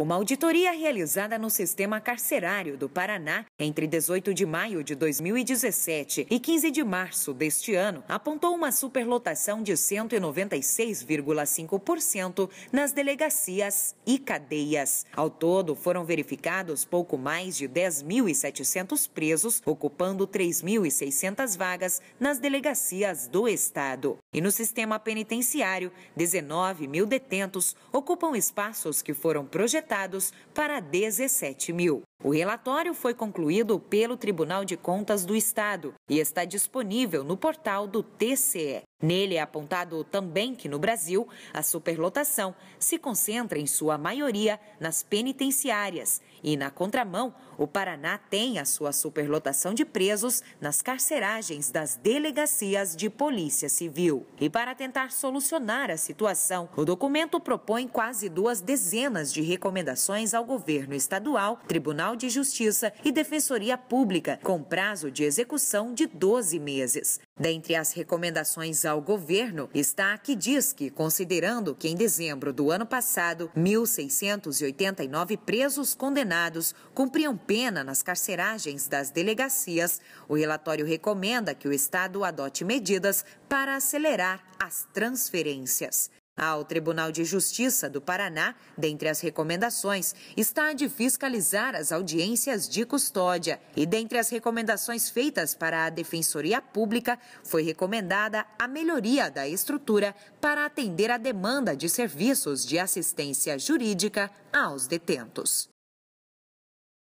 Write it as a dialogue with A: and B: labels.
A: Uma auditoria realizada no sistema carcerário do Paraná entre 18 de maio de 2017 e 15 de março deste ano apontou uma superlotação de 196,5% nas delegacias e cadeias. Ao todo, foram verificados pouco mais de 10.700 presos, ocupando 3.600 vagas nas delegacias do Estado. E no sistema penitenciário, 19 mil detentos ocupam espaços que foram projetados projetados para 17 mil. O relatório foi concluído pelo Tribunal de Contas do Estado e está disponível no portal do TCE. Nele é apontado também que no Brasil a superlotação se concentra em sua maioria nas penitenciárias e na contramão o Paraná tem a sua superlotação de presos nas carceragens das delegacias de polícia civil. E para tentar solucionar a situação, o documento propõe quase duas dezenas de recomendações ao governo estadual, tribunal Tribunal de Justiça e Defensoria Pública, com prazo de execução de 12 meses. Dentre as recomendações ao governo está a que diz que, considerando que em dezembro do ano passado, 1.689 presos condenados cumpriam pena nas carceragens das delegacias, o relatório recomenda que o Estado adote medidas para acelerar as transferências. Ao Tribunal de Justiça do Paraná, dentre as recomendações, está a de fiscalizar as audiências de custódia. E dentre as recomendações feitas para a Defensoria Pública, foi recomendada a melhoria da estrutura para atender a demanda de serviços de assistência jurídica aos detentos.